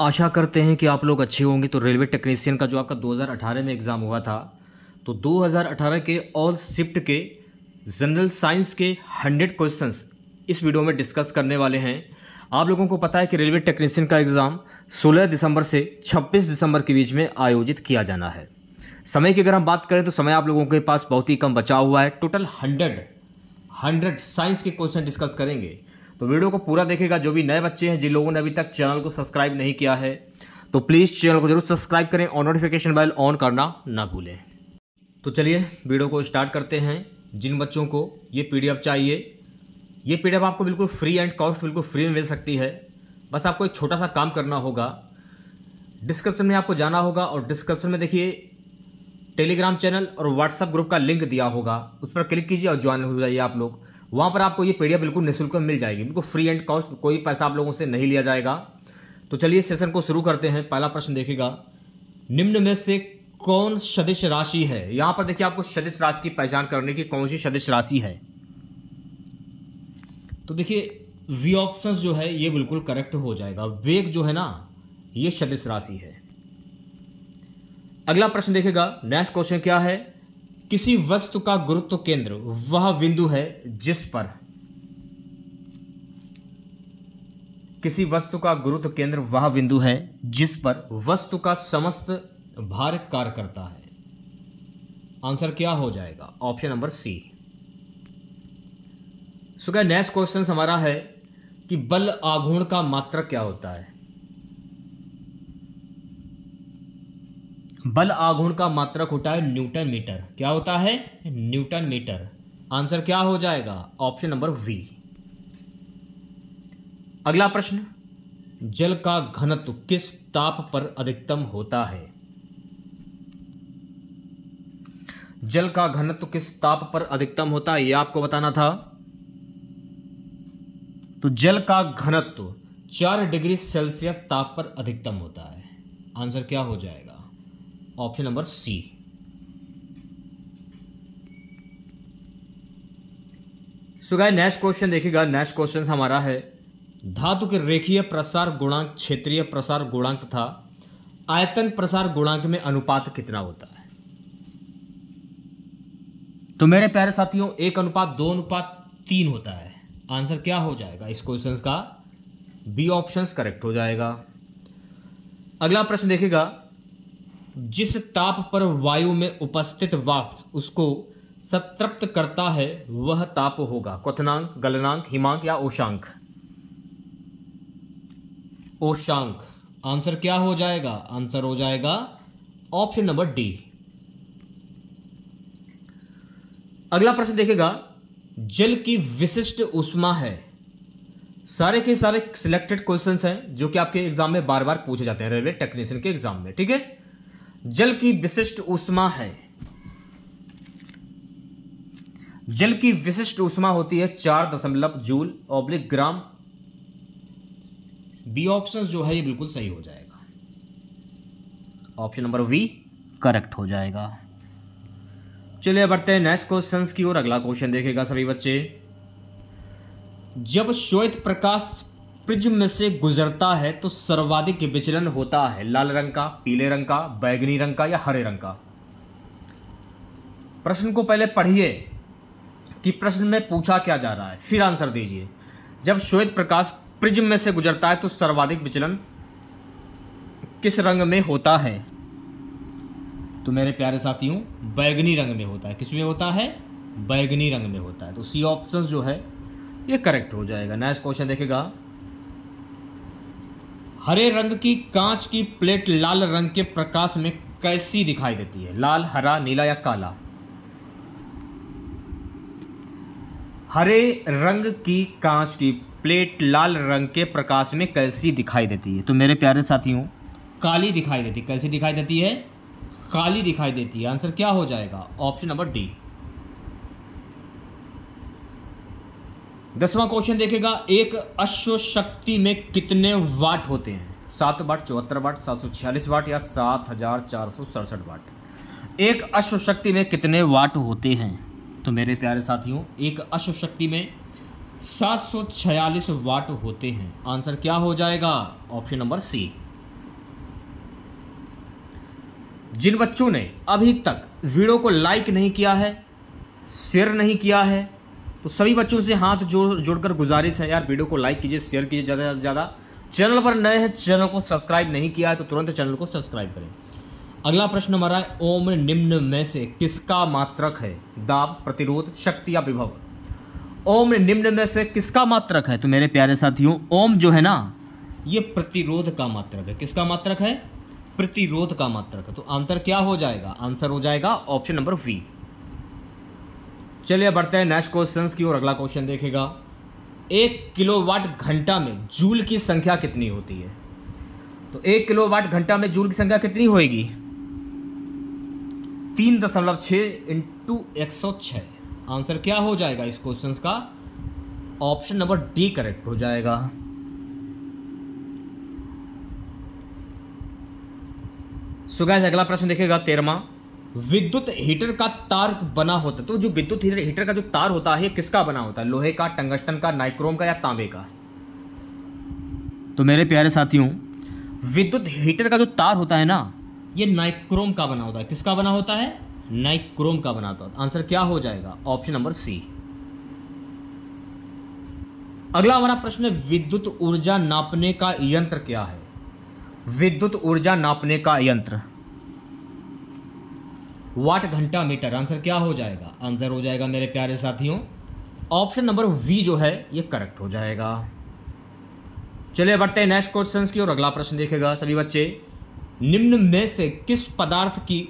आशा करते हैं कि आप लोग अच्छे होंगे तो रेलवे टेक्नीशियन का जो आपका 2018 में एग्ज़ाम हुआ था तो 2018 के ऑल शिफ्ट के जनरल साइंस के 100 क्वेश्चंस इस वीडियो में डिस्कस करने वाले हैं आप लोगों को पता है कि रेलवे टेक्नीशियन का एग्ज़ाम 16 दिसंबर से 26 दिसंबर के बीच में आयोजित किया जाना है समय की अगर हम बात करें तो समय आप लोगों के पास बहुत ही कम बचा हुआ है टोटल हंड्रेड हंड्रेड साइंस के क्वेश्चन डिस्कस करेंगे तो वीडियो को पूरा देखेगा जो भी नए बच्चे हैं जिन लोगों ने अभी तक चैनल को सब्सक्राइब नहीं किया है तो प्लीज़ चैनल को जरूर सब्सक्राइब करें और नोटिफिकेशन बेल ऑन करना ना भूलें तो चलिए वीडियो को स्टार्ट करते हैं जिन बच्चों को ये पी चाहिए ये पी आपको बिल्कुल फ्री एंड कॉस्ट बिल्कुल फ्री में मिल सकती है बस आपको एक छोटा सा काम करना होगा डिस्क्रिप्शन में आपको जाना होगा और डिस्क्रिप्शन में देखिए टेलीग्राम चैनल और व्हाट्सअप ग्रुप का लिंक दिया होगा उस पर क्लिक कीजिए और ज्वाइन हो जाइए आप लोग वहाँ पर आपको ये पी बिल्कुल निःशुल्क मिल जाएगी बिल्कुल फ्री एंड कॉस्ट कोई पैसा आप लोगों से नहीं लिया जाएगा तो चलिए सेशन को शुरू करते हैं पहला प्रश्न देखेगा निम्न में से कौन सदिश राशि है यहाँ पर देखिए आपको सदिश राशि की पहचान करने की कौन सी सदिश राशि है तो देखिए वी ऑप्शन जो है ये बिल्कुल करेक्ट हो जाएगा वेग जो है ना ये सदिश राशि है अगला प्रश्न देखेगा नेक्स्ट क्वेश्चन क्या है किसी वस्तु का गुरुत्व केंद्र वह बिंदु है जिस पर किसी वस्तु का गुरुत्व केंद्र वह बिंदु है जिस पर वस्तु का समस्त भार कार्य करता है आंसर क्या हो जाएगा option number C so next question हमारा है कि बल आघूर्ण का मात्रक क्या होता है बल आघूर्ण का मात्रक होता है न्यूटन मीटर क्या होता है न्यूटन मीटर आंसर क्या हो जाएगा ऑप्शन नंबर वी अगला प्रश्न जल का घनत्व किस ताप पर अधिकतम होता है जल का घनत्व किस ताप पर अधिकतम होता है यह आपको बताना था तो जल का घनत्व चार डिग्री सेल्सियस ताप पर अधिकतम होता है आंसर क्या हो जाएगा option number C so guys next question देखिएगा नेक्स्ट क्वेश्चन हमारा है धातु के रेखीय प्रसार गुणांक क्षेत्रीय प्रसार गुणांक तथा आयतन प्रसार गुणांक में अनुपात कितना होता है तो मेरे प्यारे साथियों एक अनुपात दो अनुपात तीन होता है आंसर क्या हो जाएगा इस क्वेश्चन का बी ऑप्शन करेक्ट हो जाएगा अगला प्रश्न देखेगा जिस ताप पर वायु में उपस्थित वाप उसको संतृप्त करता है वह ताप होगा क्वनांक गलनांक हिमांक या ओशांक ओशांक आंसर क्या हो जाएगा आंसर हो जाएगा ऑप्शन नंबर डी अगला प्रश्न देखेगा जल की विशिष्ट उष्मा है सारे के सारे सिलेक्टेड क्वेश्चंस हैं जो कि आपके एग्जाम में बार बार पूछे जाते हैं रेलवे टेक्नीशियन के एग्जाम में ठीक है जल की विशिष्ट ऊष्मा है जल की विशिष्ट ऊष्मा होती है चार दशमलव joule oblique gram B option जो है ये बिल्कुल सही हो जाएगा ऑप्शन नंबर वी करेक्ट हो जाएगा चलिए बढ़ते हैं नेक्स्ट क्वेश्चन की ओर अगला क्वेश्चन देखेगा सभी बच्चे जब श्वेत प्रकाश प्रिज्म में से गुजरता है तो सर्वाधिक विचलन होता है लाल रंग का पीले रंग का बैगनी रंग का या हरे रंग का प्रश्न को पहले पढ़िए कि प्रश्न में पूछा क्या जा रहा है फिर आंसर दीजिए जब श्वेत प्रकाश प्रिज्म में से गुजरता है तो सर्वाधिक विचलन किस रंग में होता है तो मेरे प्यारे साथियों बैगनी रंग में होता है किस में होता है बैगनी रंग में होता है तो सी ऑप्शन जो है ये करेक्ट हो जाएगा नेक्स्ट क्वेश्चन देखेगा हरे रंग की कांच की प्लेट लाल रंग के प्रकाश में कैसी दिखाई देती है लाल हरा नीला या काला हरे रंग की कांच की प्लेट लाल रंग के प्रकाश में कैसी दिखाई देती है तो मेरे प्यारे साथियों काली दिखाई देती कैसी दिखाई देती है काली दिखाई देती है आंसर क्या हो जाएगा ऑप्शन नंबर डी दसवां क्वेश्चन देखेगा एक अश्व शक्ति में कितने वाट होते हैं सात वाट चौहत्तर वाट सात सौ छियालीस वाट या सात हजार चार सौ सड़सठ वाट एक अश्व शक्ति में कितने वाट होते हैं तो मेरे प्यारे साथियों एक अश्व शक्ति में सात सौ छियालीस वाट होते हैं आंसर क्या हो जाएगा ऑप्शन नंबर सी जिन बच्चों ने अभी तक वीडियो को लाइक नहीं किया है शेयर नहीं किया है तो सभी बच्चों से हाथ जोड़ जोड़कर गुजारिश है यार वीडियो को लाइक कीजिए शेयर कीजिए ज़्यादा से ज़्यादा चैनल पर नए हैं चैनल को सब्सक्राइब नहीं किया है तो तुरंत चैनल को सब्सक्राइब करें अगला प्रश्न हमारा है ओम निम्न में से किसका मात्रक है दाब प्रतिरोध शक्ति या विभव ओम निम्न में से किसका मात्रक है तो मेरे प्यारे साथियों ओम जो है ना ये प्रतिरोध का मात्रक है किसका मात्रक है प्रतिरोध का मात्रक है तो आंसर क्या हो जाएगा आंसर हो जाएगा ऑप्शन नंबर वी चलिए बढ़ते हैं नेक्स्ट क्वेश्चन की और अगला क्वेश्चन देखेगा एक किलोवाट घंटा में जूल की संख्या कितनी होती है तो एक किलोवाट घंटा में जूल की संख्या कितनी होएगी तीन दशमलव छ इंटू एक सौ छ आंसर क्या हो जाएगा इस क्वेश्चन का ऑप्शन नंबर डी करेक्ट हो जाएगा सुगैस अगला प्रश्न देखेगा तेरहवा विद्युत हीटर का तार बना होता है तो जो विद्युत हीटर का जो तार होता है किसका बना होता है लोहे का टंगस्टन का नाइक्रोम का या तांबे का तो मेरे प्यारे साथियों विद्युत हीटर का जो तार होता है ना ये नाइक्रोम का बना होता है किसका बना होता है नाइक्रोम का बना होता है आंसर क्या हो जाएगा ऑप्शन नंबर सी अगला हमारा प्रश्न है विद्युत ऊर्जा नापने का यंत्र क्या है विद्युत ऊर्जा नापने का यंत्र वाट घंटा मीटर आंसर क्या हो जाएगा आंसर हो जाएगा मेरे प्यारे साथियों ऑप्शन नंबर वी जो है ये करेक्ट हो जाएगा चलिए बढ़ते हैं नेक्स्ट क्वेश्चन की और अगला प्रश्न देखेगा सभी बच्चे निम्न में से किस पदार्थ की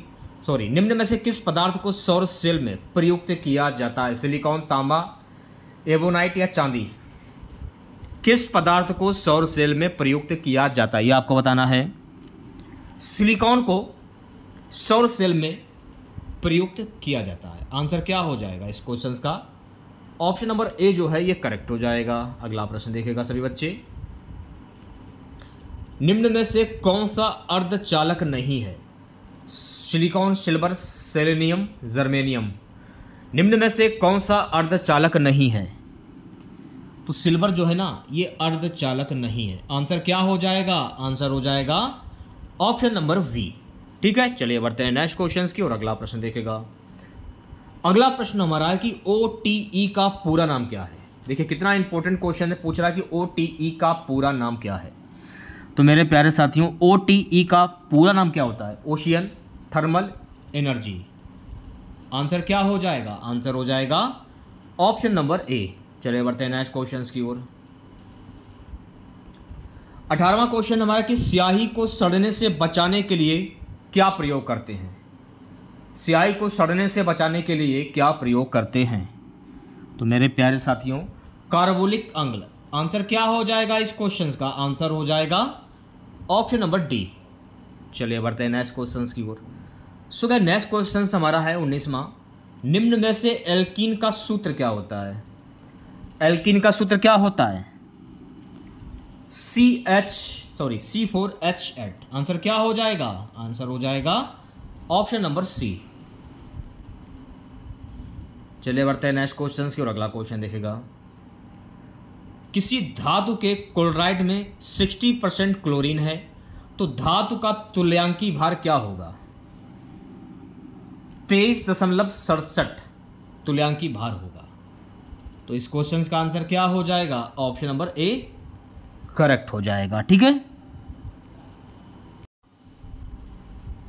सॉरी निम्न में से किस पदार्थ को सौर सेल में प्रयुक्त किया जाता है सिलिकॉन तांबा एबोनाइट या चांदी किस पदार्थ को सौर सेल में प्रयुक्त किया जाता है ये आपको बताना है सिलिकॉन को सौर सेल में प्रयुक्त किया जाता है आंसर क्या हो जाएगा इस क्वेश्चन का ऑप्शन नंबर ए जो है ये करेक्ट हो जाएगा अगला प्रश्न देखेगा सभी बच्चे निम्न में से कौन सा अर्धचालक नहीं है सिलिकॉन सिल्वर सेलेनियम जर्मेनियम निम्न में से कौन सा अर्धचालक नहीं है तो सिल्वर जो है ना ये अर्धचालक नहीं है आंसर क्या हो जाएगा आंसर हो जाएगा ऑप्शन नंबर वी ठीक है चलिए बढ़ते हैं नेक्स्ट क्वेश्चन की और अगला प्रश्न देखेगा अगला प्रश्न हमारा है कि ओ e का पूरा नाम क्या है देखिए कितना इंपॉर्टेंट क्वेश्चन है पूछ रहा है कि ओ e का पूरा नाम क्या है तो मेरे प्यारे साथियों ओ e का पूरा नाम क्या होता है ओशियन थर्मल एनर्जी आंसर क्या हो जाएगा आंसर हो जाएगा ऑप्शन नंबर ए चले बढ़ते हैं नेक्स्ट क्वेश्चन की ओर अठारवा क्वेश्चन हमारा कि स्याही को सड़ने से बचाने के लिए क्या प्रयोग करते हैं स्याही को सड़ने से बचाने के लिए क्या प्रयोग करते हैं तो मेरे प्यारे साथियों कार्बोलिक अंगल आंसर क्या हो जाएगा इस क्वेश्चन का आंसर हो जाएगा ऑप्शन नंबर डी चलिए बढ़ते हैं नेक्स्ट क्वेश्चन की ओर सो क्या नेक्स्ट क्वेश्चन हमारा है उन्नीसवा निम्न में से एल्किन का सूत्र क्या होता है एल्किन का सूत्र क्या होता है C H sorry C four H eight answer क्या हो जाएगा आंसर हो जाएगा ऑप्शन नंबर सी चलिए बढ़ते हैं नेक्स्ट क्वेश्चन की और अगला क्वेश्चन देखेगा किसी धातु के क्लोराइड में 60 परसेंट क्लोरीन है तो धातु का तुल्यांकी भार क्या होगा तेईस दशमलव सड़सठ तुल्यांकी भार होगा तो इस क्वेश्चन का आंसर क्या हो जाएगा ऑप्शन नंबर ए करेक्ट हो जाएगा ठीक है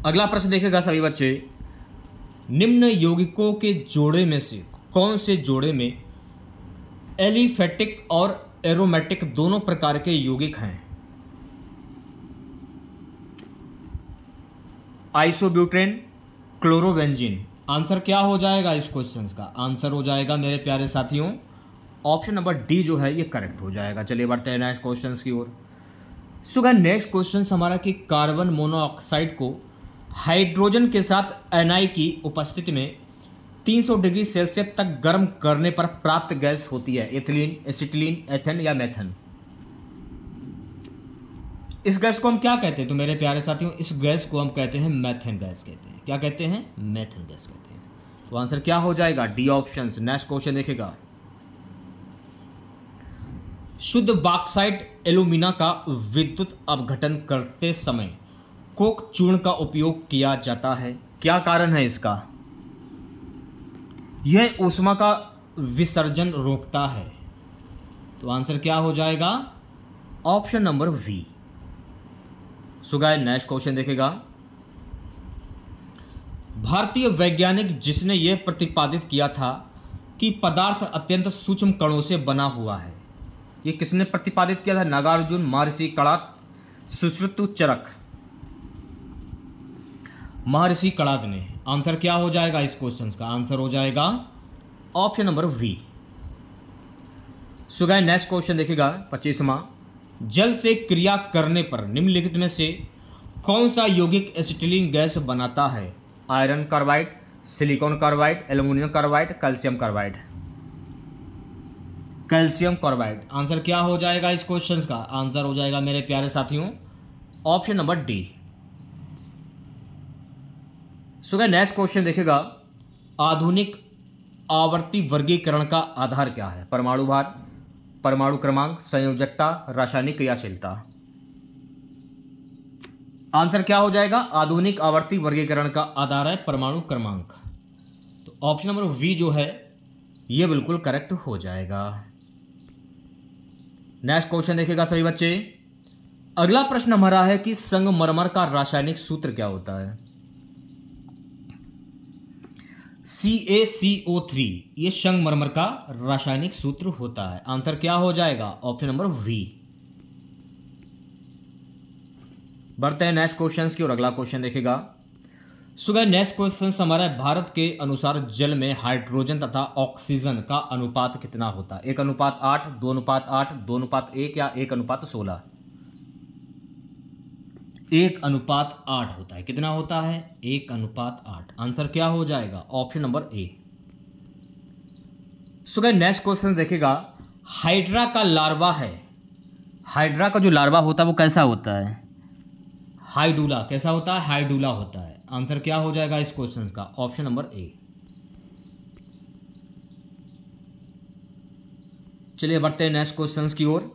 अगला प्रश्न देखेगा सभी बच्चे निम्न यौगिकों के जोड़े में से कौन से जोड़े में एलिफेटिक और एरोमेटिक दोनों प्रकार के यौगिक हैं आइसोब्यूट्रेन क्लोरोबेंजीन आंसर क्या हो जाएगा इस क्वेश्चन का आंसर हो जाएगा मेरे प्यारे साथियों ऑप्शन नंबर डी जो है ये करेक्ट हो जाएगा चलिए बढ़ते हैं नेक्स्ट क्वेश्चन की ओर सो गया नेक्स्ट क्वेश्चन हमारा कि कार्बन मोनोऑक्साइड को हाइड्रोजन के साथ एन की उपस्थिति में 300 डिग्री सेल्सियस तक गर्म करने पर प्राप्त गैस होती है एथिलीन एसिटिलीन एथेन या मेथन इस गैस को हम क्या कहते हैं तो मेरे प्यारे साथियों इस गैस को हम कहते हैं मैथन गैस कहते हैं क्या कहते हैं मैथन गैस कहते हैं तो आंसर क्या हो जाएगा डी ऑप्शन नेक्स्ट क्वेश्चन देखेगा शुद्ध बॉक्साइट एलुमिना का विद्युत अपघटन करते समय कोक चूर्ण का उपयोग किया जाता है क्या कारण है इसका यह ऊष्मा का विसर्जन रोकता है तो आंसर क्या हो जाएगा option number B so guys next question देखेगा भारतीय वैज्ञानिक जिसने यह प्रतिपादित किया था कि पदार्थ अत्यंत सूक्ष्म कणों से बना हुआ है ये किसने प्रतिपादित किया था नागार्जुन महर्षि कड़ात सुश्रुतु चरक महर्षि कड़ात ने आंसर क्या हो जाएगा इस क्वेश्चन का आंसर हो जाएगा option number B so guys next question देखिएगा पच्चीसवा जल से क्रिया करने पर निम्नलिखित में से कौन सा यौगिक एसिटिलीन गैस बनाता है iron carbide silicon carbide aluminium carbide calcium carbide calcium carbide answer क्या हो जाएगा इस क्वेश्चन का आंसर हो जाएगा मेरे प्यारे साथियों ऑप्शन नंबर डी सो क्या नेक्स्ट क्वेश्चन देखेगा आधुनिक आवर्ती वर्गीकरण का आधार क्या है परमाणु भार परमाणु क्रमांक संयोजकता रासायनिक क्रियाशीलता आंसर क्या हो जाएगा आधुनिक आवर्ती वर्गीकरण का आधार है परमाणु क्रमांक तो ऑप्शन नंबर वी जो है यह बिल्कुल करेक्ट हो जाएगा नेक्स्ट क्वेश्चन देखेगा सभी बच्चे अगला प्रश्न हमारा है कि संगमरमर का रासायनिक सूत्र क्या होता है सी ए सी ओ थ्री ये संगमरमर का रासायनिक सूत्र होता है आंसर क्या हो जाएगा ऑप्शन नंबर वी बढ़ते हैं नेक्स्ट क्वेश्चन की और अगला क्वेश्चन देखेगा सुबह नेक्स्ट क्वेश्चन हमारा है भारत के अनुसार जल में हाइड्रोजन तथा ऑक्सीजन का अनुपात कितना होता है एक अनुपात आठ दो अनुपात आठ दो अनुपात एक या एक अनुपात सोलह एक अनुपात आठ होता है कितना होता है एक अनुपात आठ आंसर क्या हो जाएगा ऑप्शन नंबर ए सुबह नेक्स्ट क्वेश्चन देखेगा हाइड्रा का लार्वा है हाइड्रा का जो लार्वा होता है वो कैसा होता है हाइडूला कैसा होता है हाइडूला होता है आंसर क्या हो जाएगा इस क्वेश्चन का ऑप्शन नंबर ए चलिए बढ़ते हैं नेक्स्ट क्वेश्चन की ओर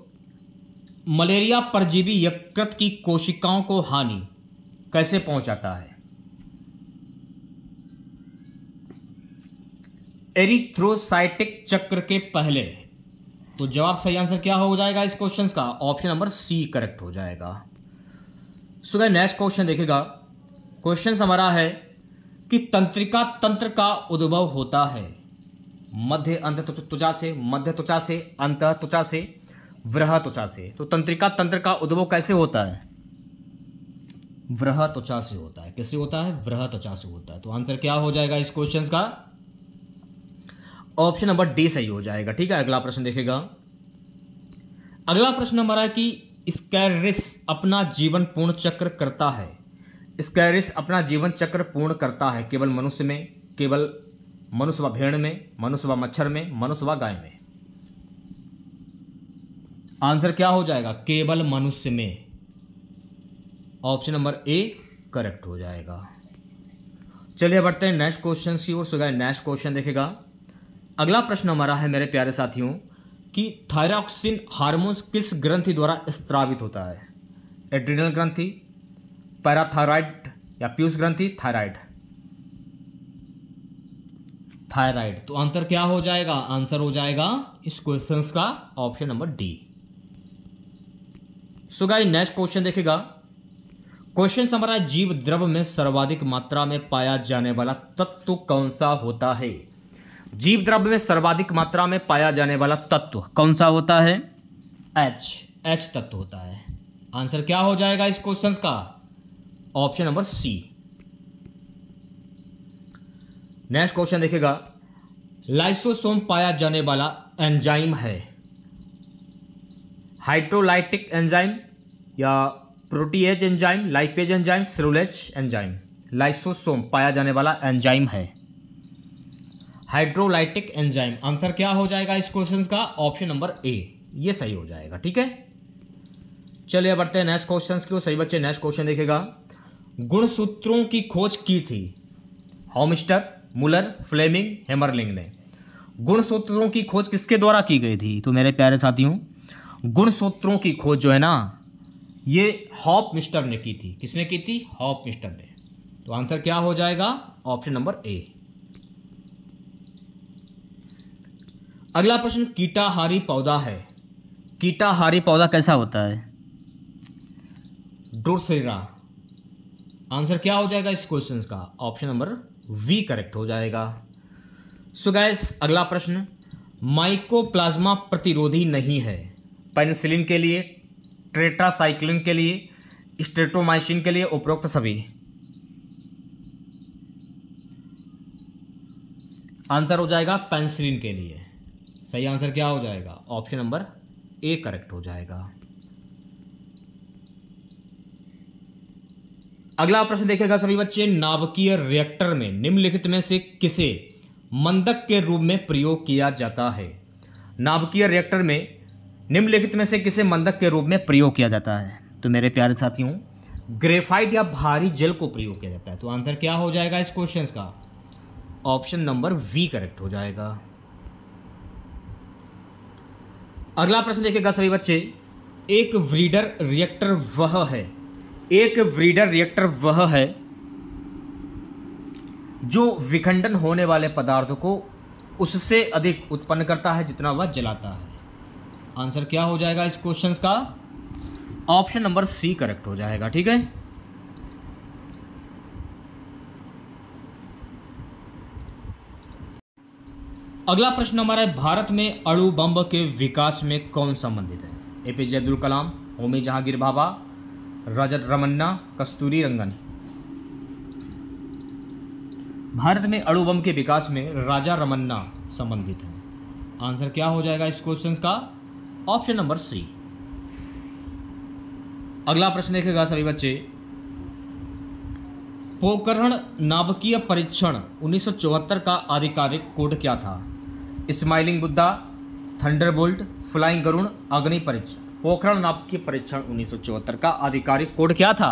मलेरिया परजीवी यकृत की कोशिकाओं को हानि कैसे पहुंचाता है एरिथ्रोसाइटिक चक्र के पहले तो जवाब सही आंसर क्या हो जाएगा इस क्वेश्चन का ऑप्शन नंबर सी करेक्ट हो जाएगा सो नेक्स्ट क्वेश्चन देखेगा क्वेश्चन हमारा है कि तंत्रिका तंत्र का उद्भव होता है मध्य अंत तो- तो- त्वचा से मध्य त्वचा से अंत त्वचा से वृह त्वचा से तो तंत्रिका तंत्र का उद्भव कैसे होता है वृह त्वचा से होता है कैसे होता है वृह त्वचा से होता है तो आंसर क्या हो जाएगा इस क्वेश्चन का ऑप्शन नंबर डी सही हो जाएगा ठीक है अगला प्रश्न देखेगा अगला प्रश्न हमारा कि स्कैरिस अपना जीवन पूर्ण चक्र करता है स्कैरिस अपना जीवन चक्र पूर्ण करता है केवल मनुष्य में केवल मनुष्य व भेड़ में मनुष्य व मच्छर में मनुष्य व गाय में आंसर क्या हो जाएगा केवल मनुष्य में ऑप्शन नंबर ए करेक्ट हो जाएगा चलिए बढ़ते हैं नेक्स्ट क्वेश्चन की ओर सुगा नेक्स्ट क्वेश्चन देखेगा अगला प्रश्न हमारा है मेरे प्यारे साथियों कि थायरॉक्सिन हार्मोन्स किस ग्रंथि द्वारा स्त्रावित होता है एड्रिनल ग्रंथि पैराथायराइड या पीयूष ग्रंथि थायराइड थायराइड तो आंसर क्या हो जाएगा आंसर हो जाएगा इस क्वेश्चन का option number D so guys next question देखेगा क्वेश्चन हमारा जीव द्रव में सर्वाधिक मात्रा में पाया जाने वाला तत्व कौन सा होता है जीव द्रव में सर्वाधिक मात्रा में पाया जाने वाला तत्व कौन सा होता है एच एच तत्व होता है आंसर क्या हो जाएगा इस क्वेश्चन का option number C next question देखिएगा लाइसोसोम पाया जाने वाला एंजाइम है हाइड्रोलाइटिक एंजाइम या प्रोटीएज एंजाइम लाइपेज एंजाइम सिरोलेज एंजाइम लाइसोसोम पाया जाने वाला एंजाइम है हाइड्रोलाइटिक एंजाइम आंसर क्या हो जाएगा इस क्वेश्चन का ऑप्शन नंबर ए ये सही हो जाएगा ठीक है चलिए बढ़ते हैं नेक्स्ट क्वेश्चन की सही बच्चे नेक्स्ट क्वेश्चन देखेगा गुणसूत्रों की खोज की थी होमस्टर मुलर फ्लेमिंग हेमरलिंग ने गुणसूत्रों की खोज किसके द्वारा की गई थी तो मेरे प्यारे साथियों गुणसूत्रों की खोज जो है ना ये हॉप मिस्टर ने की थी किसने की थी हॉप मिस्टर ने तो आंसर क्या हो जाएगा ऑप्शन नंबर ए अगला प्रश्न कीटाहारी पौधा है कीटाहारी पौधा कैसा होता है डुरसेरा आंसर क्या हो जाएगा इस क्वेश्चन का ऑप्शन नंबर वी करेक्ट हो जाएगा सो गैस अगला प्रश्न माइकोप्लाज्मा प्रतिरोधी नहीं है पेनिसिलिन के लिए ट्रेट्रासाइक्लिन के लिए स्ट्रेटोमाइसिन के लिए उपरोक्त सभी आंसर हो जाएगा पेनिसिलिन के लिए सही आंसर क्या हो जाएगा ऑप्शन नंबर ए करेक्ट हो जाएगा अगला प्रश्न देखेगा सभी बच्चे नाभिकीय रिएक्टर में निम्नलिखित में से किसे मंदक के रूप में प्रयोग किया जाता है नाभिकीय रिएक्टर में निम्नलिखित में से किसे मंदक के रूप में प्रयोग किया जाता है तो मेरे प्यारे साथियों ग्रेफाइट या भारी जल को प्रयोग किया जाता है तो आंसर क्या हो जाएगा इस क्वेश्चन का ऑप्शन नंबर वी करेक्ट हो जाएगा अगला प्रश्न देखेगा सभी बच्चे एक व्रीडर रिएक्टर वह है एक ब्रीडर रिएक्टर वह है जो विखंडन होने वाले पदार्थ को उससे अधिक उत्पन्न करता है जितना वह जलाता है आंसर क्या हो जाएगा इस क्वेश्चन का ऑप्शन नंबर सी करेक्ट हो जाएगा ठीक है अगला प्रश्न हमारा है भारत में अणु बम के विकास में कौन संबंधित है एपीजे अब्दुल कलाम होमी जहांगीर बाबा रजत रमन्ना कस्तूरी रंगन भारत में अणुबम के विकास में राजा रमन्ना संबंधित है आंसर क्या हो जाएगा इस क्वेश्चन का ऑप्शन नंबर सी अगला प्रश्न देखेगा सभी बच्चे पोकरण नाभिकीय परीक्षण 1974 का आधिकारिक कोड क्या था smiling Buddha thunderbolt flying Garud Agni परीक्षण पोखरण नाप के परीक्षण उन्नीस का आधिकारिक कोड क्या था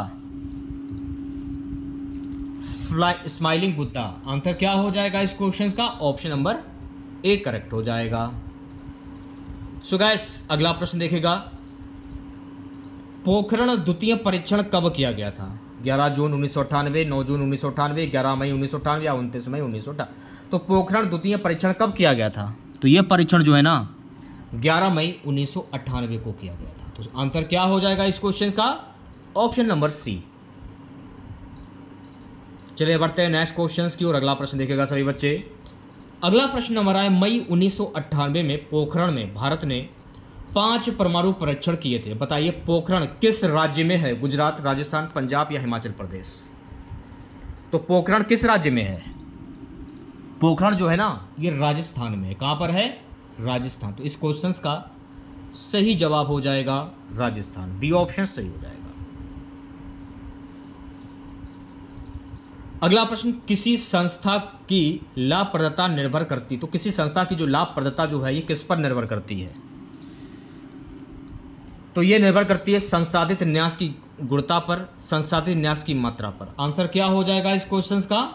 स्माइलिंग बुद्धा आंसर क्या हो जाएगा इस क्वेश्चन का ऑप्शन नंबर ए करेक्ट हो जाएगा सो गैस अगला प्रश्न देखेगा पोखरण द्वितीय परीक्षण कब किया गया था 11 जून उन्नीस सौ अठानवे नौ जून उन्नीस सौ अठानवे ग्यारह मई उन्नीस सौ अठानवे या उनतीस मई उन्नीस सौ तो पोखरण द्वितीय परीक्षण कब किया गया था तो यह परीक्षण जो है ना 11 मई उन्नीस को किया गया था तो आंसर क्या हो जाएगा इस क्वेश्चन का ऑप्शन नंबर सी चलिए बढ़ते हैं नेक्स्ट क्वेश्चंस की ओर अगला प्रश्न देखेगा सभी बच्चे अगला प्रश्न नंबर आए मई उन्नीस में पोखरण में भारत ने पांच परमाणु परीक्षण किए थे बताइए पोखरण किस राज्य में है गुजरात राजस्थान पंजाब या हिमाचल प्रदेश तो पोखरण किस राज्य में है पोखरण जो है ना ये राजस्थान में है पर है राजस्थान तो इस क्वेश्चन का सही जवाब हो जाएगा राजस्थान बी ऑप्शन सही हो जाएगा अगला प्रश्न किसी संस्था की लाभप्रदता निर्भर करती तो किसी संस्था की जो लाभप्रदता जो है ये किस पर निर्भर करती है तो ये निर्भर करती है संसाधित न्यास की गुणता पर संसाधित न्यास की मात्रा पर आंसर क्या हो जाएगा इस क्वेश्चन का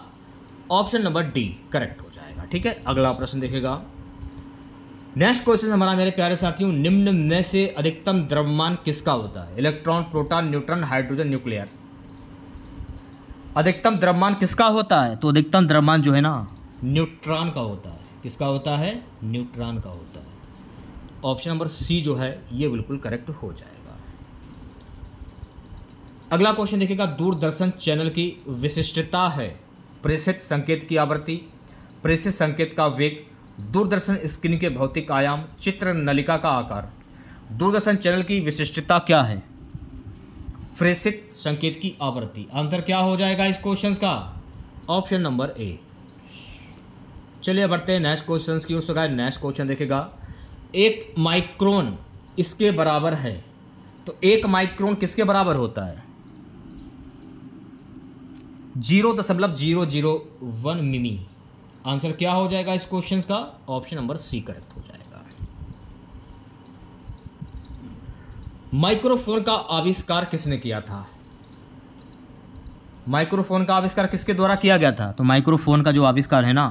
ऑप्शन नंबर डी करेक्ट हो जाएगा ठीक है अगला प्रश्न देखेगा नेक्स्ट क्वेश्चन हमारा मेरे प्यारे साथियों निम्न में से अधिकतम द्रव्यमान किसका होता है electron proton neutron hydrogen nuclear अधिकतम द्रव्यमान किसका होता है तो अधिकतम द्रव्यमान जो है ना न्यूट्रॉन का होता है किसका होता है न्यूट्रॉन का होता है ऑप्शन नंबर सी जो है ये बिल्कुल करेक्ट हो जाएगा अगला क्वेश्चन देखिएगा दूरदर्शन चैनल की विशिष्टता है प्रेषित संकेत की आवृत्ति प्रेषित संकेत का वेग दूरदर्शन स्क्रीन के भौतिक आयाम चित्र नलिका का आकार दूरदर्शन चैनल की विशिष्टता क्या है फ्रेसित संकेत की आवृत्ति आंसर क्या हो जाएगा इस क्वेश्चन का ऑप्शन नंबर ए चलिए बढ़ते हैं नेक्स्ट क्वेश्चन की ओर से नेक्स्ट क्वेश्चन देखेगा एक माइक्रोन इसके बराबर है तो एक माइक्रोन किसके बराबर होता है जीरो दशमलव जीरो जीरो वन मिमी आंसर क्या हो जाएगा इस क्वेश्चन का ऑप्शन नंबर सी करेक्ट हो जाएगा माइक्रोफोन का आविष्कार किसने किया था माइक्रोफोन का आविष्कार किसके द्वारा किया गया था तो माइक्रोफोन का जो आविष्कार है ना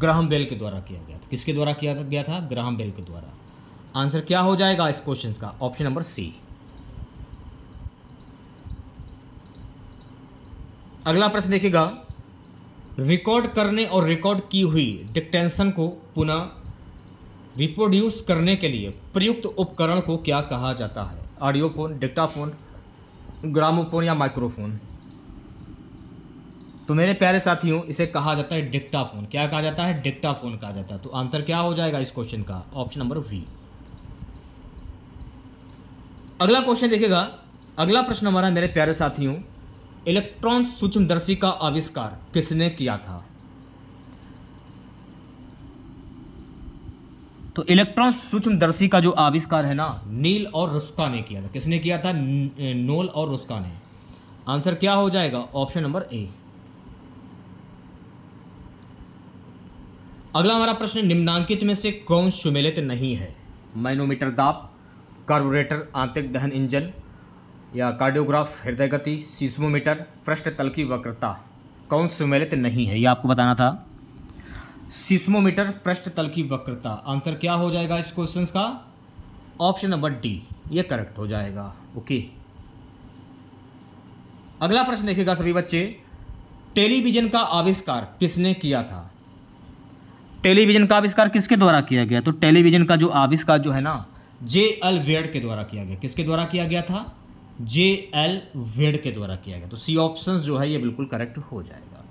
ग्राहम बेल के द्वारा किया गया था किसके द्वारा किया गया था ग्राहम बेल के द्वारा आंसर क्या हो जाएगा इस क्वेश्चन का ऑप्शन नंबर सी अगला प्रश्न देखिएगा रिकॉर्ड करने और रिकॉर्ड की हुई डिक्टेंशन को पुनः रिप्रोड्यूस करने के लिए प्रयुक्त उपकरण को क्या कहा जाता है ऑडियोफोन डिक्टाफोन ग्रामोफोन या माइक्रोफोन तो मेरे प्यारे साथियों इसे कहा जाता है डिक्टाफोन क्या कहा जाता है डिक्टाफोन कहा जाता है तो आंसर क्या हो जाएगा इस क्वेश्चन का ऑप्शन नंबर वी अगला क्वेश्चन देखिएगा अगला प्रश्न हमारा मेरे प्यारे साथियों इलेक्ट्रॉन सूक्ष्मदर्शी का आविष्कार किसने किया था तो इलेक्ट्रॉन सूक्ष्मदर्शी का जो आविष्कार है ना नील और रुस्का ने किया था किसने किया था नोल और रुस्का ने आंसर क्या हो जाएगा ऑप्शन नंबर ए अगला हमारा प्रश्न निम्नांकित में से कौन सुमेलित नहीं है मैनोमीटर दाब कार्बोरेटर आंतरिक दहन इंजन या कार्डियोग्राफ हृदय गति सीस्मोमीटर पृष्ठ तल की वक्रता कौन सुमेलित नहीं है ये आपको बताना था सीस्मोमीटर पृष्ठ तल की वक्रता आंसर क्या हो जाएगा इस क्वेश्चन का ऑप्शन नंबर डी ये करेक्ट हो जाएगा ओके अगला प्रश्न देखिएगा सभी बच्चे टेलीविज़न का आविष्कार किसने किया था टेलीविज़न का आविष्कार किसके द्वारा किया गया तो टेलीविज़न का जो आविष्कार जो है ना जे एल वेड के द्वारा किया गया किसके द्वारा किया गया था जे एल वेड के द्वारा किया गया तो सी ऑप्शन जो है ये बिल्कुल करेक्ट हो जाएगा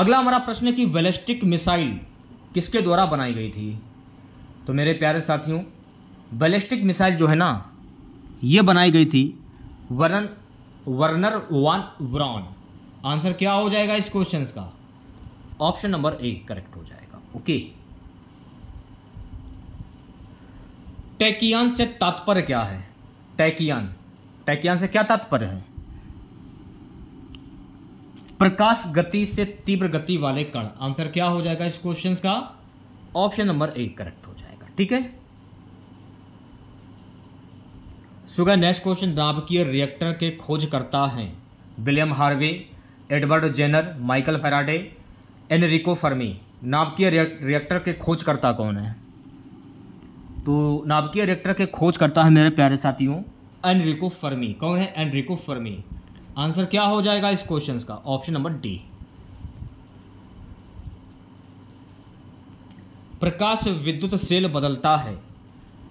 अगला हमारा प्रश्न है कि वेलेस्टिक मिसाइल किसके द्वारा बनाई गई थी तो मेरे प्यारे साथियों बैलिस्टिक मिसाइल जो है ना ये बनाई गई थी Wern Werner von Braun answer क्या हो जाएगा इस क्वेश्चन का ऑप्शन नंबर ए करेक्ट हो जाएगा ओके okay. टैकियान से तात्पर्य क्या है टैकियान टैकियान से क्या तात्पर्य है प्रकाश गति से तीव्र गति वाले कण आंसर क्या हो जाएगा इस क्वेश्चन का ऑप्शन नंबर एक करेक्ट हो जाएगा ठीक है सुगा नेक्स्ट क्वेश्चन नाभिकीय रिएक्टर के खोजकर्ता हैं William Harvey Edward Jenner Michael Faraday Enrico Fermi नाभिकीय रिएक्टर के खोजकर्ता कौन है तो नाभिकीय रिएक्टर के खोज करता है मेरे प्यारे साथियों एनरिको फर्मी कौन है एनरिको फर्मी आंसर क्या हो जाएगा इस क्वेश्चन का ऑप्शन नंबर डी प्रकाश विद्युत सेल बदलता है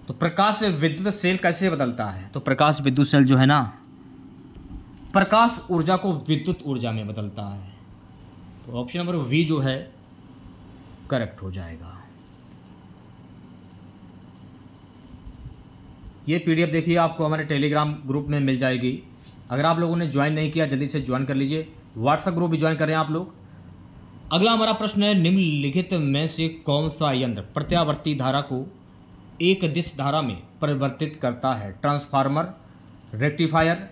तो प्रकाश विद्युत सेल कैसे बदलता है तो प्रकाश विद्युत सेल जो है ना प्रकाश ऊर्जा को विद्युत ऊर्जा में बदलता है तो ऑप्शन नंबर वी जो है करेक्ट हो जाएगा ये पीडीएफ देखिए आपको हमारे टेलीग्राम ग्रुप में मिल जाएगी अगर आप लोगों ने ज्वाइन नहीं किया जल्दी से ज्वाइन कर लीजिए व्हाट्सएप ग्रुप भी ज्वाइन करें आप लोग अगला हमारा प्रश्न है निम्नलिखित में से कौन सा यंत्र प्रत्यावर्ती धारा को एक दिश धारा में परिवर्तित करता है transformer rectifier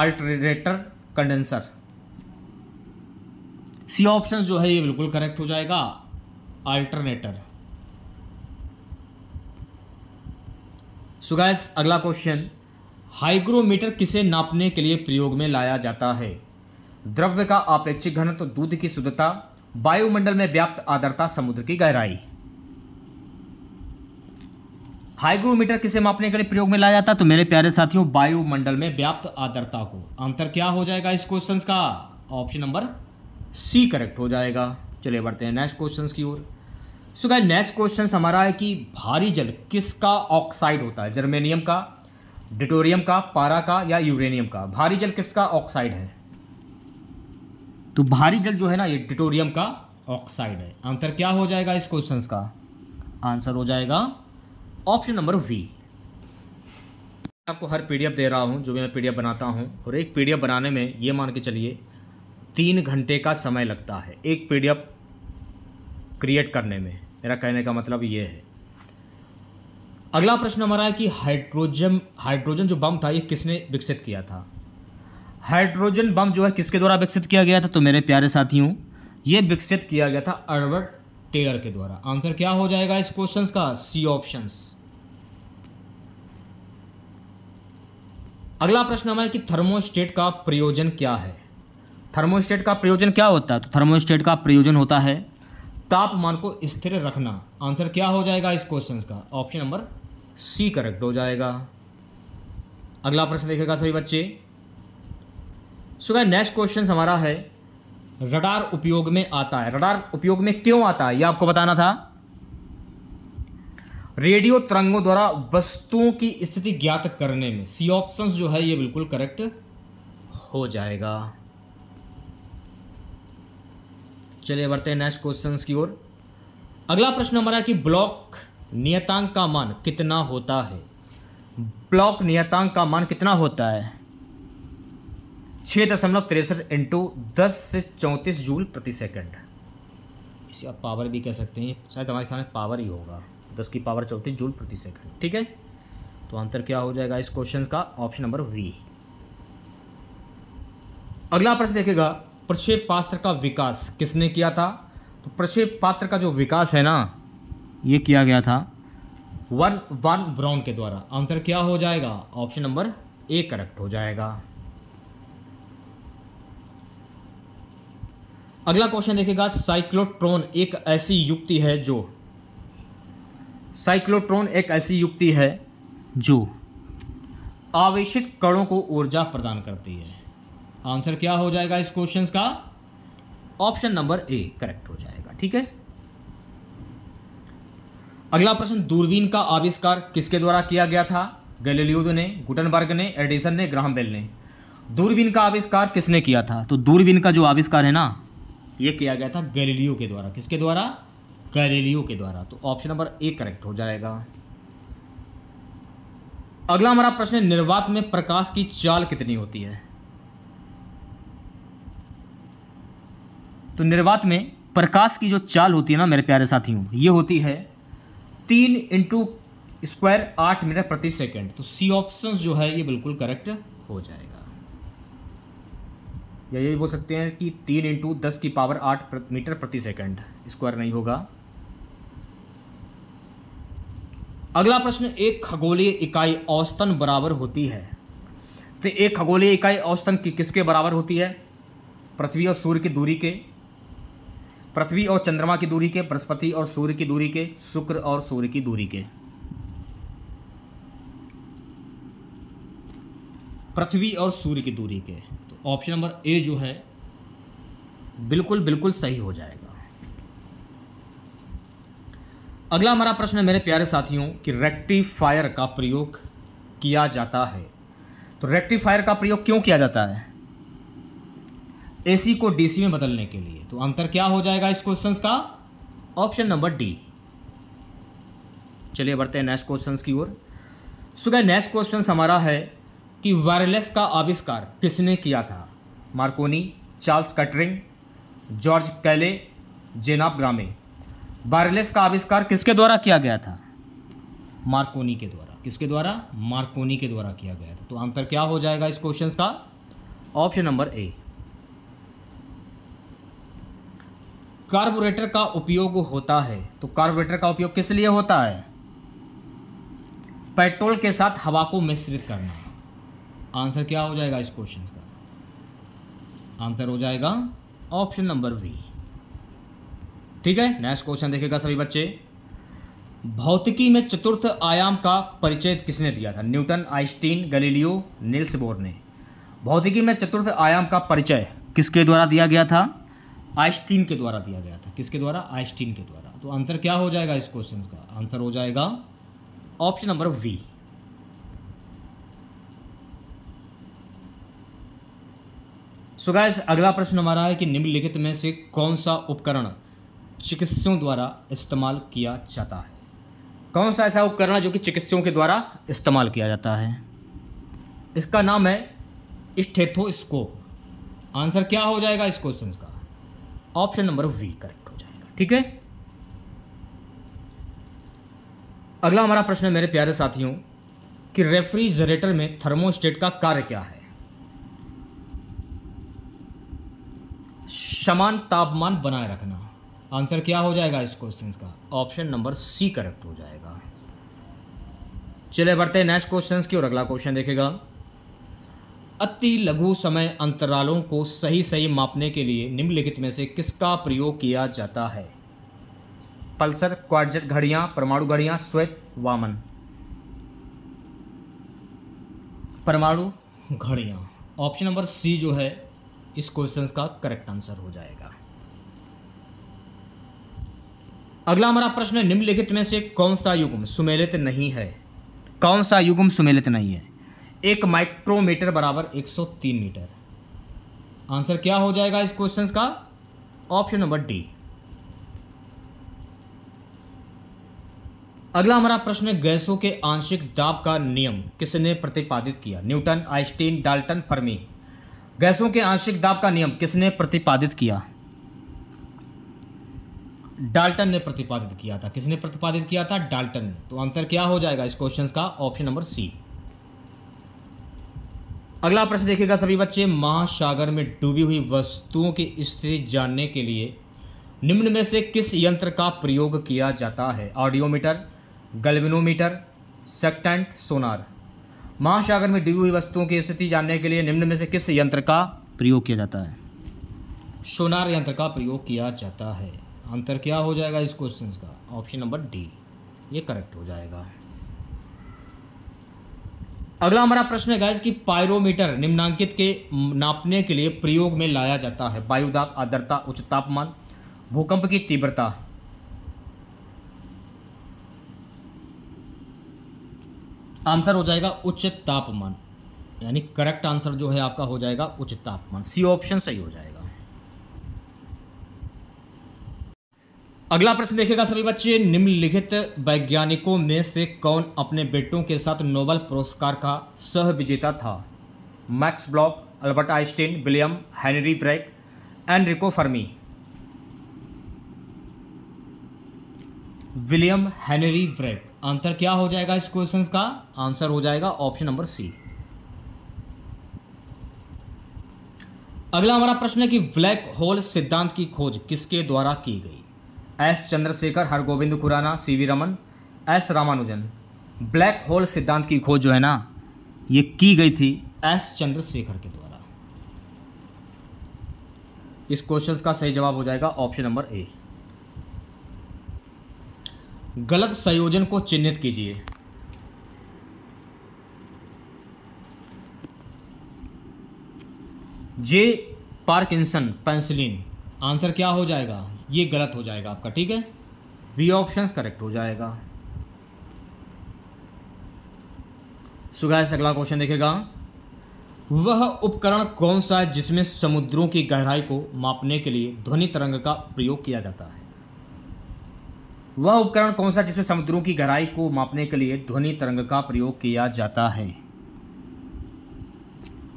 alterator condenser C option जो है ये बिल्कुल करेक्ट हो जाएगा अल्टरनेटर सो गैस अगला क्वेश्चन हाइग्रोमीटर किसे नापने के लिए प्रयोग में लाया जाता है द्रव्य का आपेक्षिक घनत्व दूध की शुद्धता वायुमंडल में व्याप्त आदरता समुद्र की गहराई हाइग्रोमीटर किसे मापने के लिए प्रयोग में लाया जाता है तो मेरे प्यारे साथियों वायुमंडल में व्याप्त आदरता को आंसर क्या हो जाएगा इस क्वेश्चन का ऑप्शन नंबर सी करेक्ट हो जाएगा चलिए बढ़ते हैं नेक्स्ट क्वेश्चन की ओर सो गाइस नेक्स्ट क्वेश्चन हमारा है कि भारी जल किसका ऑक्साइड होता है जर्मेनियम का डिटोरियम का पारा का या यूरेनियम का भारी जल किसका ऑक्साइड है तो भारी जल जो है ना ये डिटोरियम का ऑक्साइड है आंसर क्या हो जाएगा इस क्वेश्चन का आंसर हो जाएगा ऑप्शन नंबर वी आपको हर पीडीएफ दे रहा हूँ जो भी मैं पीडीएफ बनाता हूँ और एक पीडीएफ बनाने में ये मान के चलिए तीन घंटे का समय लगता है एक पीडीएफ क्रिएट करने में मेरा कहने का मतलब ये है अगला प्रश्न हमारा है कि हाइड्रोजन हाइड्रोजन जो बम था ये किसने विकसित किया था हाइड्रोजन बम जो है किसके द्वारा विकसित किया गया था तो मेरे प्यारे साथियों ये विकसित किया गया था अर्बर्ट टेलर के द्वारा आंसर क्या हो जाएगा इस क्वेश्चन का सी ऑप्शन अगला प्रश्न हमारा कि थर्मोस्टेट का प्रयोजन क्या है थर्मोस्टेट का प्रयोजन क्या होता है तो थर्मोस्टेट का प्रयोजन होता है तापमान को स्थिर रखना आंसर क्या हो जाएगा इस क्वेश्चन का ऑप्शन नंबर सी करेक्ट हो जाएगा अगला प्रश्न देखेगा सभी बच्चे सुबह नेक्स्ट क्वेश्चन हमारा है रडार उपयोग में आता है रडार उपयोग में क्यों आता है यह आपको बताना था रेडियो तरंगों द्वारा वस्तुओं की स्थिति ज्ञात करने में सी ऑप्शंस जो है ये बिल्कुल करेक्ट हो जाएगा चलिए बढ़ते हैं नेक्स्ट क्वेश्चन की ओर अगला प्रश्न हमारा कि ब्लॉक नियतांक का मान कितना होता है ब्लॉक नियतांक का मान कितना होता है छः दशमलव तिरसठ इंटू दस से चौंतीस जूल प्रति सेकंड इसे आप पावर भी कह सकते हैं शायद हमारे ख्याल में पावर ही होगा दस की पावर चौंतीस जूल प्रति सेकंड ठीक है तो आंसर क्या हो जाएगा इस क्वेश्चन का ऑप्शन नंबर वी अगला प्रश्न देखेगा प्रक्षेप पात्र का विकास किसने किया था तो प्रक्षेप पात्र का जो विकास है ना ये किया गया था वन वन ब्राउन के द्वारा आंसर क्या हो जाएगा ऑप्शन नंबर ए करेक्ट हो जाएगा अगला क्वेश्चन देखिएगा साइक्लोट्रॉन एक ऐसी युक्ति है जो साइक्लोट्रॉन एक ऐसी युक्ति है जो आवेशित कणों को ऊर्जा प्रदान करती है आंसर क्या हो जाएगा इस क्वेश्चन का ऑप्शन नंबर ए करेक्ट हो जाएगा ठीक है अगला प्रश्न दूरबीन का आविष्कार किसके द्वारा किया गया था गैलेलियोद ने गुटनबर्ग ने एडिसन ने ग्राहम बेल ने दूरबीन का आविष्कार किसने किया था तो दूरबीन का जो आविष्कार है ना ये किया गया था गैलीलियो के द्वारा किसके द्वारा गैलीलियो के द्वारा तो ऑप्शन नंबर ए करेक्ट हो जाएगा अगला हमारा प्रश्न निर्वात में प्रकाश की चाल कितनी होती है तो निर्वात में प्रकाश की जो चाल होती है ना मेरे प्यारे साथियों ये होती है तीन इंटू स्क्वायर आठ मीटर प्रति सेकंड तो सी ऑप्शन जो है ये बिल्कुल करेक्ट हो जाएगा या ये भी बोल सकते हैं कि तीन इंटू दस की पावर आठ मीटर प्रति सेकंड स्क्वायर नहीं होगा अगला प्रश्न एक खगोलीय इकाई औसतन बराबर होती है तो एक खगोलीय इकाई औसतन की किसके बराबर होती है पृथ्वी और सूर्य की दूरी के पृथ्वी और चंद्रमा की दूरी के बृहस्पति और सूर्य की दूरी के शुक्र और सूर्य की दूरी के पृथ्वी और सूर्य की दूरी के तो ऑप्शन नंबर ए जो है बिल्कुल बिल्कुल सही हो जाएगा अगला हमारा प्रश्न है मेरे प्यारे साथियों कि रेक्टिफायर का प्रयोग किया जाता है तो रेक्टिफायर का प्रयोग क्यों किया जाता है एसी को डीसी में बदलने के लिए तो अंतर क्या हो जाएगा इस क्वेश्चन का ऑप्शन नंबर डी चलिए बढ़ते हैं नेक्स्ट क्वेश्चन की ओर सो गए नेक्स्ट क्वेश्चन हमारा है कि वायरलेस का आविष्कार किसने किया था मार्कोनी चार्ल्स कटरिंग जॉर्ज कैले जेनाब ग्रामे वायरलेस का आविष्कार किसके द्वारा किया गया था मार्कोनी के द्वारा किसके द्वारा मार्कोनी के द्वारा किया गया था तो आंसर क्या हो जाएगा इस क्वेश्चन का ऑप्शन नंबर ए कार्बोरेटर का उपयोग होता है तो कार्बोरेटर का उपयोग किस लिए होता है पेट्रोल के साथ हवा को मिश्रित करना आंसर क्या हो जाएगा इस क्वेश्चन का आंसर हो जाएगा ऑप्शन नंबर बी ठीक है नेक्स्ट क्वेश्चन देखेगा सभी बच्चे भौतिकी में चतुर्थ आयाम का परिचय किसने दिया था Newton Einstein Galileo Niels Bohr ने भौतिकी में चतुर्थ आयाम का परिचय किसके द्वारा दिया गया था आइस्टीन के द्वारा दिया गया था किसके द्वारा आइस्टीन के द्वारा तो आंसर क्या हो जाएगा इस क्वेश्चन का आंसर हो जाएगा option number B so guys अगला प्रश्न हमारा है कि निम्नलिखित में से कौन सा उपकरण चिकित्सकों द्वारा इस्तेमाल किया जाता है कौन सा ऐसा उपकरण जो कि चिकित्सकों के द्वारा इस्तेमाल किया जाता है इसका नाम है स्टेथोस्कोप आंसर क्या हो जाएगा इस क्वेश्चन का ऑप्शन नंबर वी करेक्ट हो जाएगा ठीक है अगला हमारा प्रश्न है मेरे प्यारे साथियों कि रेफ्रिजरेटर में थर्मोस्टेट का कार्य क्या है समान तापमान बनाए रखना आंसर क्या हो जाएगा इस क्वेश्चन का ऑप्शन नंबर सी करेक्ट हो जाएगा चले बढ़ते नेक्स्ट क्वेश्चन की और अगला क्वेश्चन देखेगा अति लघु समय अंतरालों को सही सही मापने के लिए निम्नलिखित में से किसका प्रयोग किया जाता है पल्सर क्वाडजेट घड़ियां परमाणु घड़ियां श्वेत वामन परमाणु घड़ियां ऑप्शन नंबर सी जो है इस क्वेश्चन का करेक्ट आंसर हो जाएगा अगला हमारा प्रश्न निम्नलिखित में से कौन सा युग्म सुमेलित नहीं है कौन सा युग्म सुमेलित नहीं है एक माइक्रोमीटर बराबर 103 मीटर आंसर क्या हो जाएगा इस क्वेश्चन का ऑप्शन नंबर डी अगला हमारा प्रश्न है गैसों के आंशिक दाब का नियम किसने प्रतिपादित किया न्यूटन आइंस्टीन डाल्टन फर्मी गैसों के आंशिक दाब का नियम किसने प्रतिपादित किया डाल्टन ने प्रतिपादित किया था किसने प्रतिपादित किया था डाल्टन ने तो आंसर क्या हो जाएगा इस क्वेश्चन का ऑप्शन नंबर सी अगला प्रश्न देखिएगा सभी बच्चे महासागर में डूबी हुई वस्तुओं की स्थिति जानने के लिए निम्न में से किस यंत्र का प्रयोग किया जाता है ऑडियोमीटर गलविनोमीटर सेक्टेंट सोनार महासागर में डूबी हुई वस्तुओं की स्थिति जानने के लिए निम्न में से किस यंत्र का प्रयोग किया जाता है सोनार यंत्र का प्रयोग किया जाता है अंतर क्या हो जाएगा इस क्वेश्चन का ऑप्शन नंबर डी ये करेक्ट हो जाएगा अगला हमारा प्रश्न है गाइस कि पायरोमीटर निम्नांकित के नापने के लिए प्रयोग में लाया जाता है वायुदाब आर्द्रता उच्च तापमान भूकंप की तीव्रता आंसर हो जाएगा उच्च तापमान यानी करेक्ट आंसर जो है आपका हो जाएगा उच्च तापमान सी ऑप्शन सही हो जाएगा अगला प्रश्न देखेगा सभी बच्चे निम्नलिखित वैज्ञानिकों में से कौन अपने बेटों के साथ नोबल पुरस्कार का सह विजेता था Max Planck Albert Einstein William Henry Bragg Enrico Rico Fermi William Henry Bragg answer क्या हो जाएगा इस क्वेश्चन का आंसर हो जाएगा ऑप्शन नंबर सी अगला हमारा प्रश्न है कि ब्लैक होल सिद्धांत की खोज किसके द्वारा की गई S Chandrasekhar Hargobind Khurana C V Raman S Ramanujan black hole सिद्धांत की खोज जो है ना ये की गई थी एस चंद्रशेखर के द्वारा इस क्वेश्चन का सही जवाब हो जाएगा ऑप्शन नंबर ए गलत संयोजन को चिन्हित कीजिए जे पार्किंसन पेंसिलिन आंसर क्या हो जाएगा ये गलत हो जाएगा आपका ठीक है बी ऑप्शन करेक्ट हो जाएगा सुगा अगला क्वेश्चन देखेगा वह उपकरण कौन सा है जिसमें समुद्रों की गहराई को मापने के लिए ध्वनि तरंग का प्रयोग किया जाता है वह उपकरण कौन सा जिसमें समुद्रों की गहराई को मापने के लिए ध्वनि तरंग का प्रयोग किया जाता है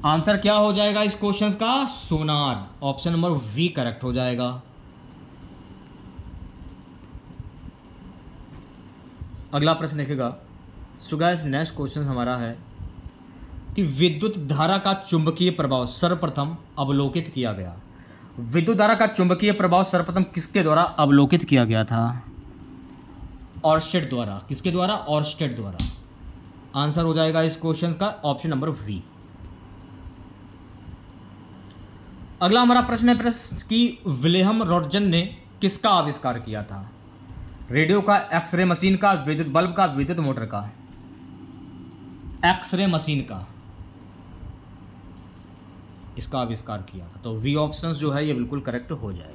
आंसर क्या हो जाएगा इस क्वेश्चन का sonar option number B correct हो जाएगा अगला प्रश्न देखेगा सुगैस नेक्स्ट क्वेश्चन हमारा है कि विद्युत धारा का चुंबकीय प्रभाव सर्वप्रथम अवलोकित किया गया विद्युत धारा का चुंबकीय प्रभाव सर्वप्रथम किसके द्वारा अवलोकित किया गया था ऑर्स्टेड द्वारा किसके द्वारा ऑर्स्टेड द्वारा आंसर हो जाएगा इस क्वेश्चन का ऑप्शन नंबर वी अगला हमारा प्रश्न है प्रश्न कि विलियम रॉडजन ने किसका आविष्कार किया था रेडियो का एक्सरे मशीन का विद्युत बल्ब का विद्युत मोटर का एक्सरे मशीन का इसका आविष्कार किया था तो वी ऑप्शंस जो है ये बिल्कुल करेक्ट हो जाएगा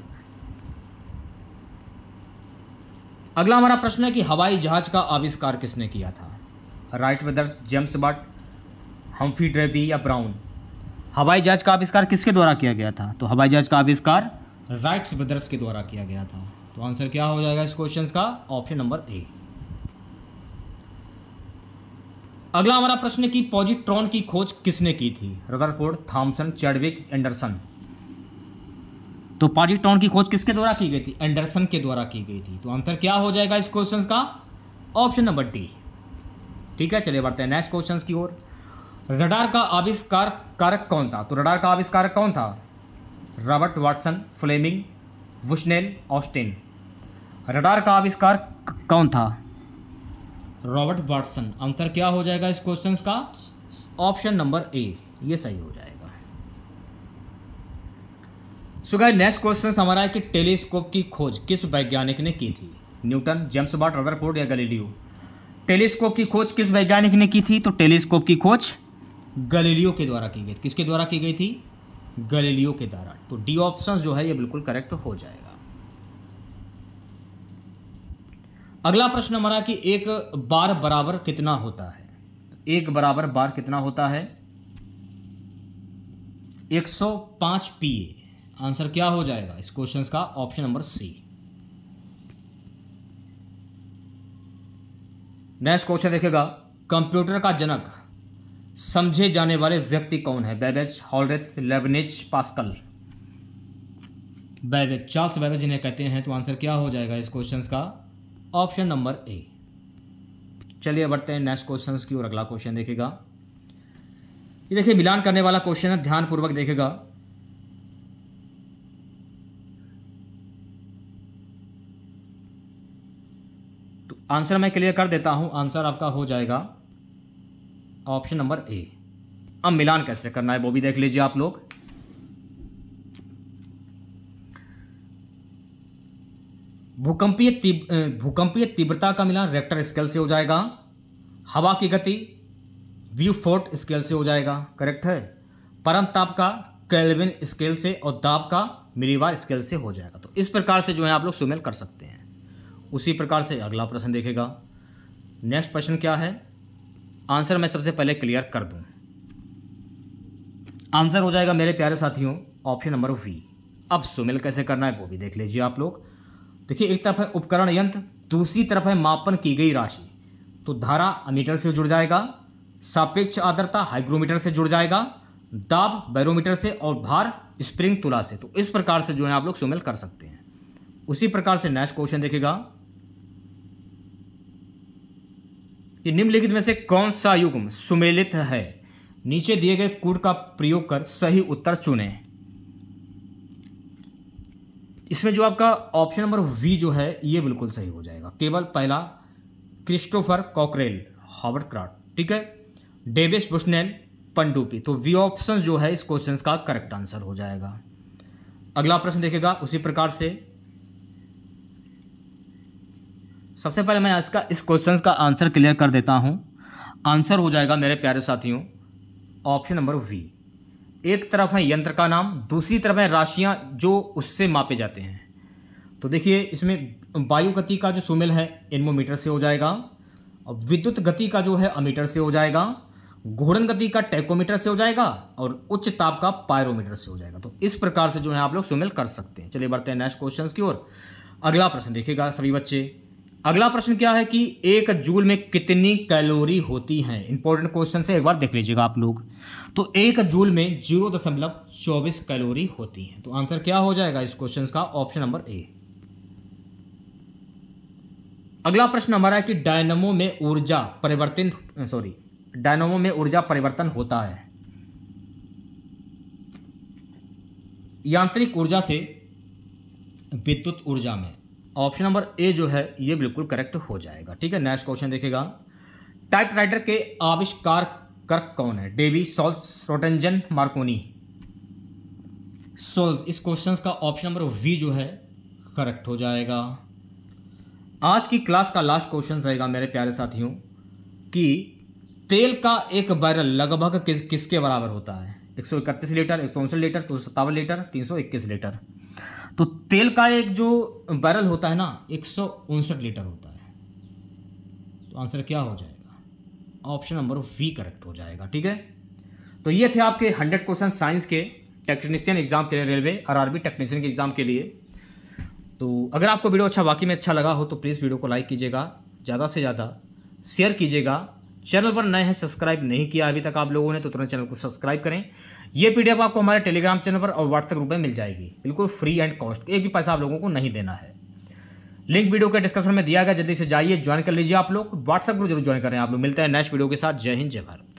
अगला हमारा प्रश्न है कि हवाई जहाज का आविष्कार किसने किया था Wright Brothers James Watt Humphry Davy या ब्राउन हवाई जहाज का आविष्कार किसके द्वारा किया गया था तो हवाई जहाज का आविष्कार राइट्स ब्रदर्स के द्वारा किया गया था तो आंसर क्या हो जाएगा इस क्वेश्चन का ऑप्शन नंबर ए अगला हमारा प्रश्न है कि पॉजिट्रॉन की खोज किसने की थी रदरफोर्ड थॉमसन चैडविक एंडरसन तो पॉजिट्रॉन की खोज किसके द्वारा की गई थी एंडरसन के द्वारा की गई थी तो आंसर क्या हो जाएगा इस क्वेश्चन का ऑप्शन नंबर डी ठीक है चलिए बढ़ते हैं नेक्स्ट क्वेश्चन की ओर रडार का आविष्कार कारक कौन था तो रडार का आविष्कारक कौन था Robert Watson Fleming Bushnell Austin radar का आविष्कार कौन था रॉबर्ट वाटसन आंसर क्या हो जाएगा इस क्वेश्चन का ऑप्शन नंबर ए ये सही हो जाएगा सुगह नेक्स्ट क्वेश्चन हमारा है कि टेलीस्कोप की खोज किस वैज्ञानिक ने की थी न्यूटन जेम्स बाट रदरफोर्ड या गलीलियो टेलीस्कोप की खोज किस वैज्ञानिक ने की थी तो टेलीस्कोप की खोज गलेलियो के द्वारा की गई किसके द्वारा की गई थी गलेलियो के द्वारा तो डी ऑप्शन जो है ये बिल्कुल करेक्ट हो जाएगा अगला प्रश्न हमारा कि एक बार बराबर कितना होता है एक बराबर बार कितना होता है 105 पीए आंसर क्या हो जाएगा इस क्वेश्चन का option number C next question देखेगा कंप्यूटर का जनक समझे जाने वाले व्यक्ति कौन है Babbage Hollerith Leibniz Pascal Babbage Charles Babbage इन्हें कहते हैं तो आंसर क्या हो जाएगा इस क्वेश्चन का ऑप्शन नंबर ए चलिए बढ़ते हैं नेक्स्ट क्वेश्चन की ओर अगला क्वेश्चन देखेगा ये देखिए मिलान करने वाला क्वेश्चन है ध्यानपूर्वक देखेगा तो आंसर मैं क्लियर कर देता हूं आंसर आपका हो जाएगा ऑप्शन नंबर ए अब मिलान कैसे करना है वो भी देख लीजिए आप लोग भूकंपीय तीव, भूकंपीय तीव्रता का मिलान रेक्टर स्केल से हो जाएगा हवा की गति व्यू फोर्ट स्केल से हो जाएगा करेक्ट है परम ताप का कैलविन स्केल से और दाब का मिलीवार स्केल से हो जाएगा तो इस प्रकार से जो है आप लोग सुमेल कर सकते हैं उसी प्रकार से अगला प्रश्न देखेगा नेक्स्ट प्रश्न क्या है आंसर मैं सबसे पहले क्लियर कर दूं आंसर हो जाएगा मेरे प्यारे साथियों ऑप्शन नंबर वी अब सुमेल कैसे करना है वो भी देख लीजिए आप लोग देखिए एक तरफ है उपकरण यंत्र दूसरी तरफ है मापन की गई राशि तो धारा अमीटर से जुड़ जाएगा सापेक्ष आदरता हाइग्रोमीटर से जुड़ जाएगा दाब बैरोमीटर से और भार स्प्रिंग तुला से तो इस प्रकार से जो है आप लोग सुमेल कर सकते हैं उसी प्रकार से नेक्स्ट क्वेश्चन देखेगा कि निम्नलिखित में से कौन सा युग्म सुमेलित है नीचे दिए गए कूट का प्रयोग कर सही उत्तर चुनें इसमें जो आपका ऑप्शन नंबर वी जो है ये बिल्कुल सही हो जाएगा केवल पहला क्रिस्टोफर कॉकरेल हॉवर्ड क्राट ठीक है डेविस बुशनेल पंडुपी तो वी ऑप्शन जो है इस क्वेश्चन का करेक्ट आंसर हो जाएगा अगला प्रश्न देखेगा उसी प्रकार से सबसे पहले मैं इसका इस क्वेश्चन का आंसर क्लियर कर देता हूँ आंसर हो जाएगा मेरे प्यारे साथियों ऑप्शन नंबर वी एक तरफ है यंत्र का नाम दूसरी तरफ है राशियाँ जो उससे मापे जाते हैं तो देखिए इसमें वायु गति का जो सुमेल है इनमोमीटर से हो जाएगा और विद्युत गति का जो है अमीटर से हो जाएगा घोड़न गति का टेकोमीटर से हो जाएगा और उच्च ताप का पायरोमीटर से हो जाएगा तो इस प्रकार से जो है आप लोग सुमेल कर सकते हैं चलिए बढ़ते हैं नेक्स्ट क्वेश्चन की ओर अगला प्रश्न देखिएगा सभी बच्चे अगला प्रश्न क्या है कि एक जूल में कितनी कैलोरी होती हैं इंपॉर्टेंट क्वेश्चन से एक बार देख लीजिएगा आप लोग तो एक जूल में जीरो दशमलव चौबीस कैलोरी होती हैं तो आंसर क्या हो जाएगा इस क्वेश्चन का ऑप्शन नंबर ए अगला प्रश्न हमारा है कि डायनमो में ऊर्जा परिवर्तित सॉरी डायनमो में ऊर्जा परिवर्तन होता है यांत्रिक ऊर्जा से विद्युत ऊर्जा में ऑप्शन नंबर ए जो है ये बिल्कुल करेक्ट हो जाएगा ठीक है नेक्स्ट क्वेश्चन देखेगा टाइपराइटर के आविष्कार कर कौन है डेवी सोल्स रोटेंजन मार्कोनी सोल्स इस क्वेश्चन का ऑप्शन नंबर वी जो है करेक्ट हो जाएगा आज की क्लास का लास्ट क्वेश्चन रहेगा मेरे प्यारे साथियों कि तेल का एक बैरल लगभग किस किसके बराबर होता है एक सौ इकतीस लीटर एक सौ उनसठ लीटर दो सौ सत्तावन लीटर तीन सौ इक्कीस लीटर तो तेल का एक जो बैरल होता है ना एक लीटर होता है तो आंसर क्या हो जाएगा ऑप्शन नंबर वी करेक्ट हो जाएगा ठीक है तो ये थे आपके हंड्रेड क्वेश्चन साइंस के टेक्नीशियन एग्जाम के लिए रेलवे आर आरबी टेक्नीशियन के एग्जाम के लिए तो अगर आपको वीडियो अच्छा वाकई में अच्छा लगा हो तो प्लीज़ वीडियो को लाइक कीजिएगा ज़्यादा से ज़्यादा शेयर कीजिएगा चैनल पर नए हैं सब्सक्राइब नहीं किया अभी तक आप लोगों ने तो तुरंत चैनल को सब्सक्राइब करें ये पीडीएफ आपको हमारे टेलीग्राम चैनल पर और व्हाट्सएप ग्रुप में मिल जाएगी बिल्कुल फ्री एंड कॉस्ट एक भी पैसा आप लोगों को नहीं देना है लिंक वीडियो के डिस्क्रिप्शन में दिया गया जल्दी से जाइए ज्वाइन कर लीजिए आप लोग व्हाट्सएप ग्रुप जरूर ज्वाइन करें आप लोग मिलते हैं नेक्स्ट वीडियो के साथ जय हिंद जय भारत